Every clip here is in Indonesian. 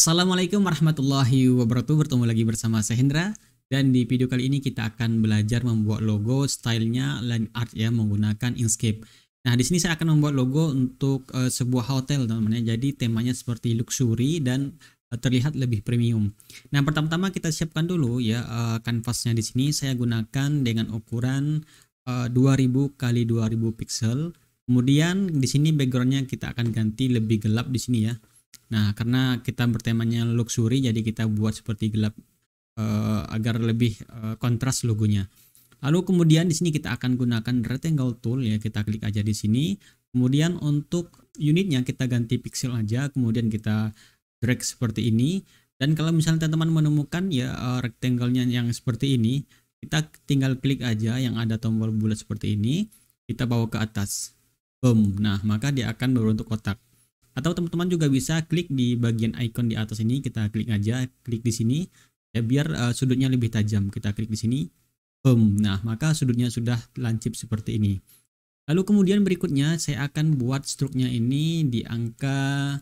Assalamualaikum warahmatullahi wabarakatuh Bertemu lagi bersama saya Hendra Dan di video kali ini kita akan belajar membuat logo stylenya line art ya Menggunakan Inkscape Nah di sini saya akan membuat logo untuk uh, sebuah hotel teman-teman ya Jadi temanya seperti luxury dan uh, terlihat lebih premium Nah pertama-tama kita siapkan dulu ya uh, kanvasnya di sini Saya gunakan dengan ukuran uh, 2000 kali 2000 pixel Kemudian di sini backgroundnya kita akan ganti lebih gelap di sini ya Nah, karena kita bertemanya luxury jadi kita buat seperti gelap uh, agar lebih uh, kontras logonya. Lalu kemudian di sini kita akan gunakan rectangle tool ya, kita klik aja di sini. Kemudian untuk unitnya kita ganti pixel aja, kemudian kita drag seperti ini. Dan kalau misalnya teman-teman menemukan ya uh, rectangle-nya yang seperti ini, kita tinggal klik aja yang ada tombol bulat seperti ini, kita bawa ke atas. Boom. Nah, maka dia akan berbentuk kotak atau teman-teman juga bisa klik di bagian icon di atas ini kita klik aja klik di sini ya biar uh, sudutnya lebih tajam kita klik di sini boom nah maka sudutnya sudah lancip seperti ini lalu kemudian berikutnya saya akan buat struknya ini di angka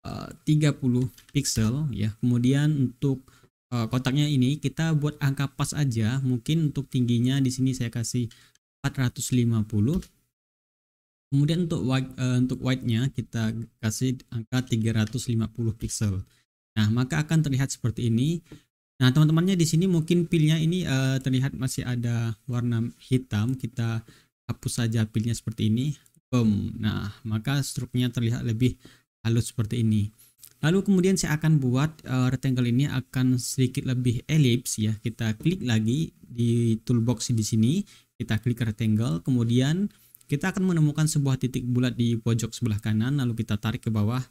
eh, uh, 30 pixel ya kemudian untuk uh, kotaknya ini kita buat angka pas aja mungkin untuk tingginya di sini saya kasih 450 kemudian untuk white, uh, untuk white-nya kita kasih angka 350 pixel nah maka akan terlihat seperti ini nah teman-temannya di sini mungkin pilnya ini uh, terlihat masih ada warna hitam kita hapus saja pilnya seperti ini boom nah maka struknya terlihat lebih halus seperti ini Lalu kemudian saya akan buat uh, rectangle ini akan sedikit lebih elips ya. Kita klik lagi di toolbox di sini, kita klik rectangle, kemudian kita akan menemukan sebuah titik bulat di pojok sebelah kanan lalu kita tarik ke bawah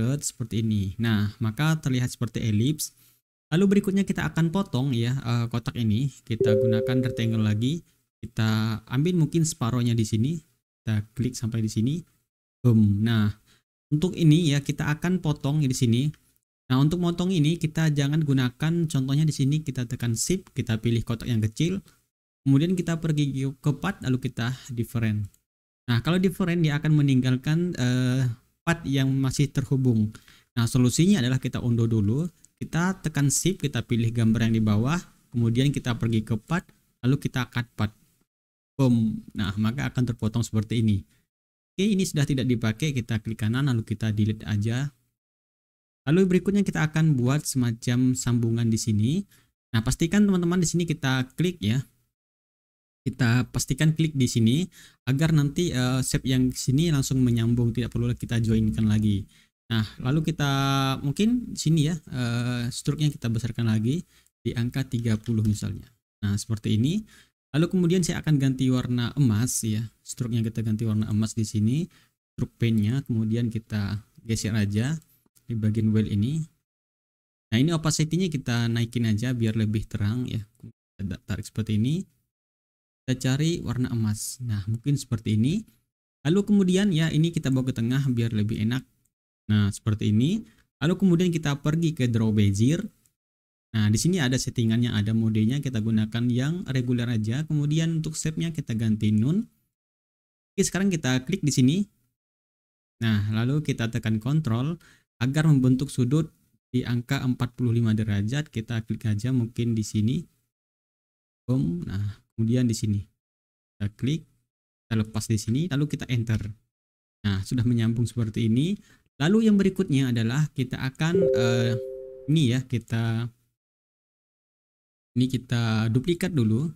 seperti ini. Nah, maka terlihat seperti elips. Lalu berikutnya kita akan potong ya eh, kotak ini. Kita gunakan rectangle lagi. Kita ambil mungkin separohnya di sini. Kita klik sampai di sini. Boom. Nah, untuk ini ya kita akan potong di sini. Nah, untuk motong ini kita jangan gunakan contohnya di sini kita tekan shift, kita pilih kotak yang kecil, kemudian kita pergi ke part lalu kita different nah kalau different dia akan meninggalkan uh, part yang masih terhubung nah solusinya adalah kita undo dulu kita tekan shift kita pilih gambar yang di bawah kemudian kita pergi ke part lalu kita cut part boom nah maka akan terpotong seperti ini oke ini sudah tidak dipakai kita klik kanan lalu kita delete aja lalu berikutnya kita akan buat semacam sambungan di sini nah pastikan teman-teman di sini kita klik ya kita pastikan klik di sini agar nanti uh, eh, shape yang sini langsung menyambung tidak perlu kita joinkan lagi nah lalu kita mungkin sini ya uh, struknya kita besarkan lagi di angka 30 misalnya nah seperti ini lalu kemudian saya akan ganti warna emas ya struknya kita ganti warna emas di sini struk pennya kemudian kita geser aja di bagian well ini nah ini opacity-nya kita naikin aja biar lebih terang ya kita tarik seperti ini kita cari warna emas nah mungkin seperti ini lalu kemudian ya ini kita bawa ke tengah biar lebih enak nah seperti ini lalu kemudian kita pergi ke draw bezier Nah, di sini ada settingannya, ada modenya, kita gunakan yang reguler aja. Kemudian untuk shape-nya kita ganti nun. Oke, sekarang kita klik di sini. Nah, lalu kita tekan control agar membentuk sudut di angka 45 derajat. Kita klik aja mungkin di sini. Nah, kemudian di sini kita klik kita lepas di sini lalu kita enter nah sudah menyambung seperti ini lalu yang berikutnya adalah kita akan uh, ini ya kita ini kita duplikat dulu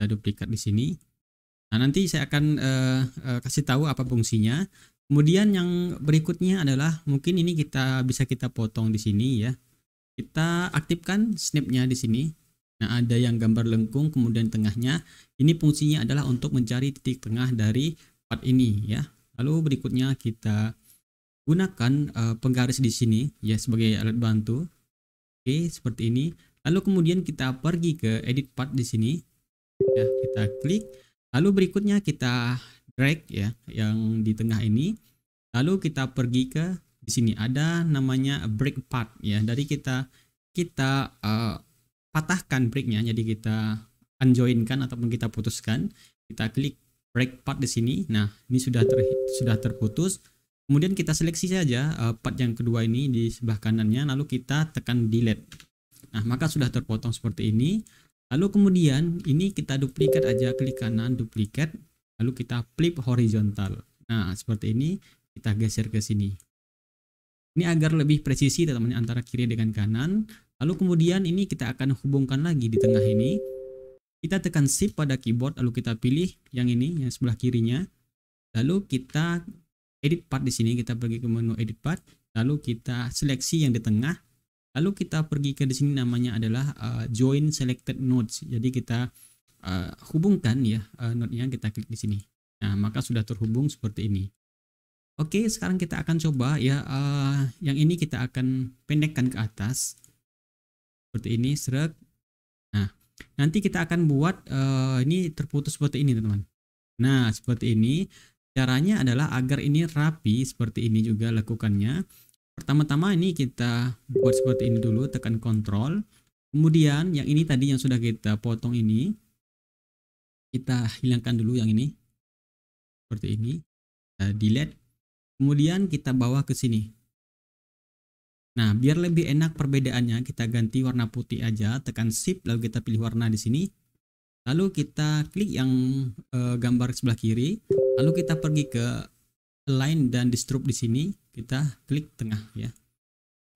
kita duplikat di sini nah nanti saya akan uh, uh, kasih tahu apa fungsinya kemudian yang berikutnya adalah mungkin ini kita bisa kita potong di sini ya kita aktifkan snipnya di sini Nah, ada yang gambar lengkung kemudian tengahnya. Ini fungsinya adalah untuk mencari titik tengah dari part ini ya. Lalu berikutnya kita gunakan uh, penggaris di sini ya sebagai alat bantu. Oke, seperti ini. Lalu kemudian kita pergi ke edit part di sini. Ya, kita klik. Lalu berikutnya kita drag ya yang di tengah ini. Lalu kita pergi ke di sini ada namanya break part ya. Dari kita kita uh, patahkan breaknya jadi kita unjoinkan ataupun kita putuskan kita klik break part di sini nah ini sudah ter, sudah terputus kemudian kita seleksi saja uh, part yang kedua ini di sebelah kanannya lalu kita tekan delete nah maka sudah terpotong seperti ini lalu kemudian ini kita duplikat aja klik kanan duplikat lalu kita flip horizontal nah seperti ini kita geser ke sini ini agar lebih presisi teman antara kiri dengan kanan Lalu kemudian ini kita akan hubungkan lagi di tengah ini. Kita tekan shift pada keyboard lalu kita pilih yang ini yang sebelah kirinya. Lalu kita edit part di sini, kita pergi ke menu edit part, lalu kita seleksi yang di tengah. Lalu kita pergi ke di sini namanya adalah uh, join selected nodes. Jadi kita uh, hubungkan ya uh, node yang kita klik di sini. Nah, maka sudah terhubung seperti ini. Oke, sekarang kita akan coba ya uh, yang ini kita akan pendekkan ke atas seperti ini seret nah nanti kita akan buat uh, ini terputus seperti ini teman-teman nah seperti ini caranya adalah agar ini rapi seperti ini juga lakukannya pertama-tama ini kita buat seperti ini dulu tekan kontrol kemudian yang ini tadi yang sudah kita potong ini kita hilangkan dulu yang ini seperti ini kita delete kemudian kita bawa ke sini Nah, biar lebih enak perbedaannya, kita ganti warna putih aja, tekan shift lalu kita pilih warna di sini. Lalu kita klik yang e, gambar sebelah kiri, lalu kita pergi ke align dan disturb di sini, kita klik tengah ya.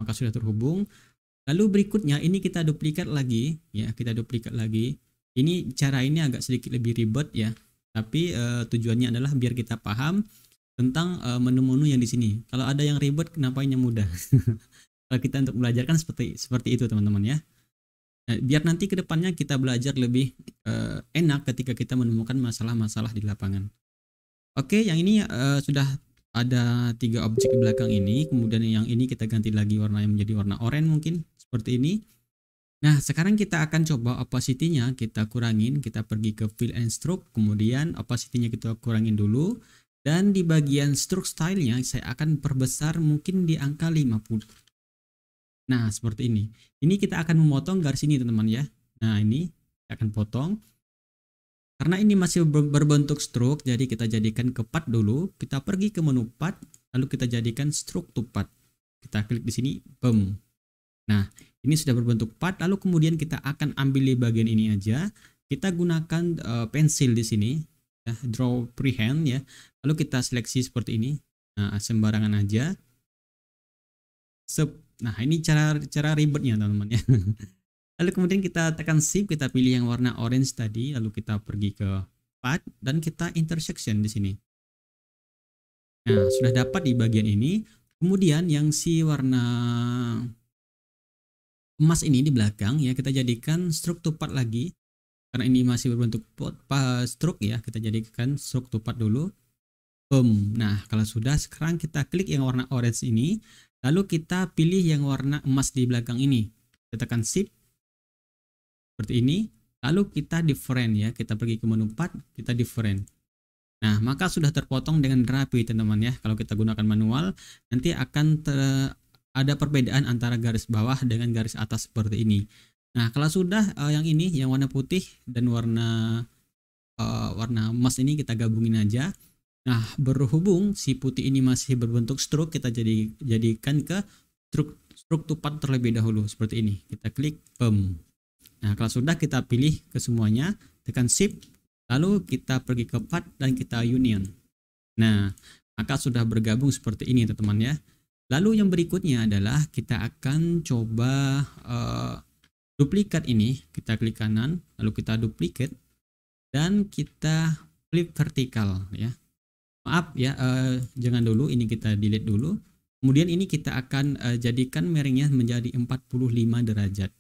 Maka sudah terhubung. Lalu berikutnya ini kita duplikat lagi ya, kita duplikat lagi. Ini cara ini agak sedikit lebih ribet ya, tapi e, tujuannya adalah biar kita paham tentang menu eh, menu-menu yang di sini. Kalau ada yang ribet, kenapa yang mudah? Kalau kita untuk belajar kan seperti seperti itu teman-teman ya. Nah, biar nanti kedepannya kita belajar lebih uh, enak ketika kita menemukan masalah-masalah di lapangan. Oke, yang ini uh, sudah ada tiga objek di belakang ini. Kemudian yang ini kita ganti lagi warna yang menjadi warna oranye mungkin seperti ini. Nah, sekarang kita akan coba opacity-nya kita kurangin. Kita pergi ke fill and stroke, kemudian opacity-nya kita kurangin dulu. Dan di bagian stroke stylenya saya akan perbesar mungkin di angka 50. Nah, seperti ini. Ini kita akan memotong garis ini, teman-teman ya. Nah, ini kita akan potong. Karena ini masih berbentuk stroke, jadi kita jadikan ke part dulu. Kita pergi ke menu part, lalu kita jadikan stroke to part. Kita klik di sini, boom. Nah, ini sudah berbentuk part, lalu kemudian kita akan ambil di bagian ini aja. Kita gunakan uh, pensil di sini ya, draw prehand ya lalu kita seleksi seperti ini nah, sembarangan aja Sub. nah ini cara cara ribetnya teman-teman ya lalu kemudian kita tekan shift kita pilih yang warna orange tadi lalu kita pergi ke path dan kita intersection di sini nah sudah dapat di bagian ini kemudian yang si warna emas ini di belakang ya kita jadikan struktur part lagi karena ini masih berbentuk pot stroke ya kita jadikan stroke tupat dulu boom nah kalau sudah sekarang kita klik yang warna orange ini lalu kita pilih yang warna emas di belakang ini kita tekan shift seperti ini lalu kita different ya kita pergi ke menu 4 kita different Nah, maka sudah terpotong dengan rapi teman-teman ya. Kalau kita gunakan manual, nanti akan ter ada perbedaan antara garis bawah dengan garis atas seperti ini. Nah, kalau sudah uh, yang ini yang warna putih dan warna uh, warna emas ini kita gabungin aja. Nah, berhubung si putih ini masih berbentuk stroke, kita jadi jadikan ke stroke stroke tupat terlebih dahulu seperti ini. Kita klik pem. Nah, kalau sudah kita pilih ke semuanya, tekan shift, lalu kita pergi ke part dan kita union. Nah, maka sudah bergabung seperti ini teman-teman ya. Lalu yang berikutnya adalah kita akan coba uh, duplikat ini kita klik kanan lalu kita duplikat dan kita flip vertikal ya maaf ya eh, jangan dulu ini kita delete dulu kemudian ini kita akan eh, jadikan miringnya menjadi 45 derajat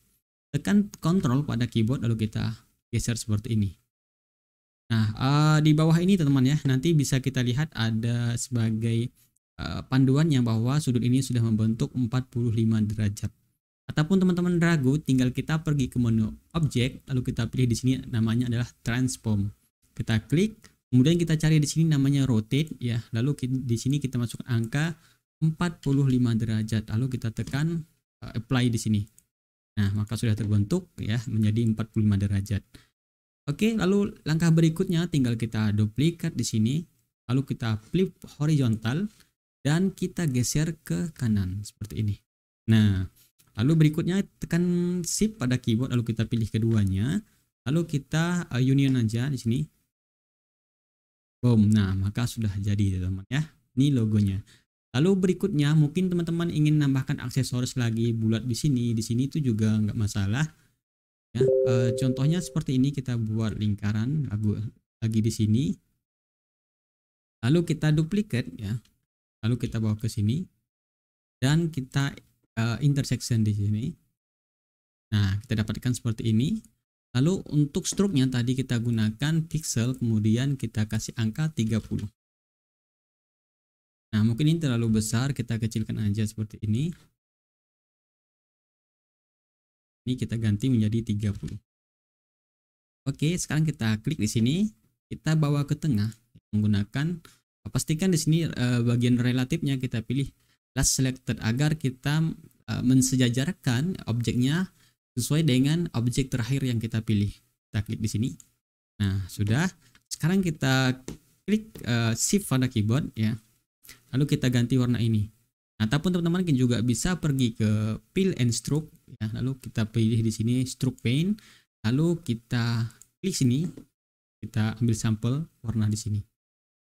tekan kontrol pada keyboard lalu kita geser seperti ini nah eh, di bawah ini teman-teman ya nanti bisa kita lihat ada sebagai eh, panduan yang bahwa sudut ini sudah membentuk 45 derajat Ataupun teman-teman ragu, tinggal kita pergi ke menu objek, lalu kita pilih di sini namanya adalah transform. Kita klik, kemudian kita cari di sini namanya rotate ya. Lalu di sini kita masuk angka 45 derajat, lalu kita tekan uh, apply di sini. Nah, maka sudah terbentuk ya menjadi 45 derajat. Oke, lalu langkah berikutnya tinggal kita duplikat di sini, lalu kita flip horizontal dan kita geser ke kanan seperti ini. Nah, Lalu berikutnya tekan shift pada keyboard lalu kita pilih keduanya. Lalu kita uh, union aja di sini. Boom. Nah, maka sudah jadi teman-teman ya. Ini logonya. Lalu berikutnya mungkin teman-teman ingin nambahkan aksesoris lagi bulat di sini, di sini itu juga nggak masalah. Ya, e, contohnya seperti ini kita buat lingkaran lagu lagi di sini. Lalu kita duplikat ya. Lalu kita bawa ke sini dan kita uh, intersection di sini. Nah, kita dapatkan seperti ini. Lalu untuk stroke-nya tadi kita gunakan pixel, kemudian kita kasih angka 30. Nah, mungkin ini terlalu besar, kita kecilkan aja seperti ini. Ini kita ganti menjadi 30. Oke, sekarang kita klik di sini, kita bawa ke tengah menggunakan pastikan di sini eh, bagian relatifnya kita pilih last selected agar kita uh, mensejajarkan objeknya sesuai dengan objek terakhir yang kita pilih. Kita klik di sini. Nah, sudah. Sekarang kita klik uh, shift pada keyboard ya. Lalu kita ganti warna ini. Nah, ataupun teman-teman juga bisa pergi ke fill and stroke ya. Lalu kita pilih di sini stroke paint. Lalu kita klik sini. Kita ambil sampel warna di sini.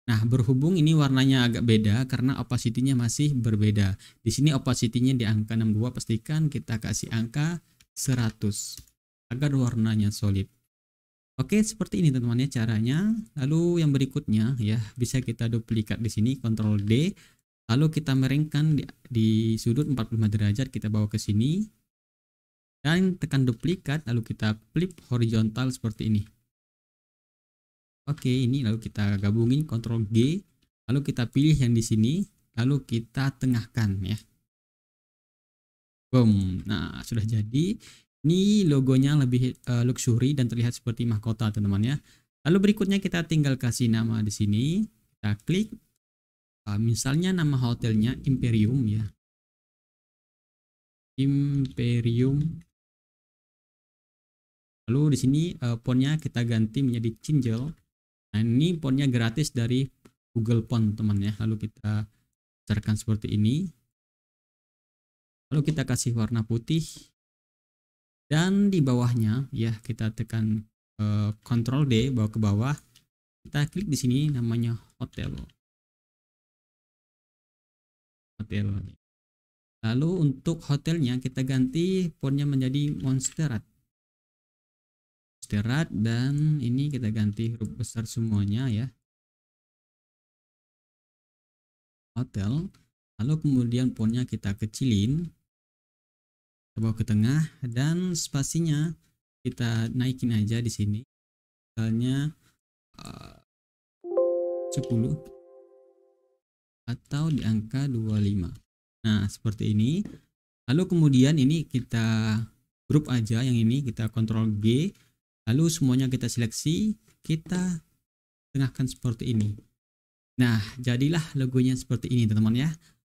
Nah, berhubung ini warnanya agak beda karena opacity-nya masih berbeda. Di sini opacity-nya di angka 62, pastikan kita kasih angka 100 agar warnanya solid. Oke, seperti ini teman-teman ya caranya. Lalu yang berikutnya ya, bisa kita duplikat di sini Ctrl D, lalu kita meringkan di, di sudut 45 derajat kita bawa ke sini. Dan tekan duplikat lalu kita flip horizontal seperti ini. Oke, ini lalu kita gabungin Ctrl G, lalu kita pilih yang di sini, lalu kita tengahkan ya. Boom. Nah, sudah jadi. Ini logonya lebih uh, luxury dan terlihat seperti mahkota, teman-teman ya. Lalu berikutnya kita tinggal kasih nama di sini. Kita klik uh, misalnya nama hotelnya Imperium ya. Imperium Lalu di sini uh, fontnya kita ganti menjadi Cinjel nah ini fontnya gratis dari Google Font teman ya lalu kita carikan seperti ini lalu kita kasih warna putih dan di bawahnya ya kita tekan e, Ctrl D bawa ke bawah kita klik di sini namanya hotel hotel lalu untuk hotelnya kita ganti fontnya menjadi Monsterat istirahat dan ini kita ganti huruf besar semuanya ya hotel lalu kemudian fontnya kita kecilin ke bawah ke tengah dan spasinya kita naikin aja di sini misalnya eh, uh, 10 atau di angka 25 nah seperti ini lalu kemudian ini kita grup aja yang ini kita kontrol G lalu semuanya kita seleksi kita tengahkan seperti ini nah jadilah logonya seperti ini teman-teman ya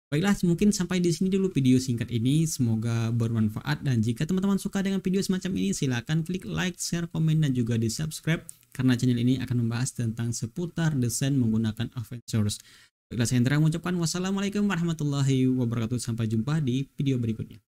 baiklah mungkin sampai di sini dulu video singkat ini semoga bermanfaat dan jika teman-teman suka dengan video semacam ini silahkan klik like share komen dan juga di subscribe karena channel ini akan membahas tentang seputar desain menggunakan Avengers baiklah saya Hendra mengucapkan wassalamualaikum warahmatullahi wabarakatuh sampai jumpa di video berikutnya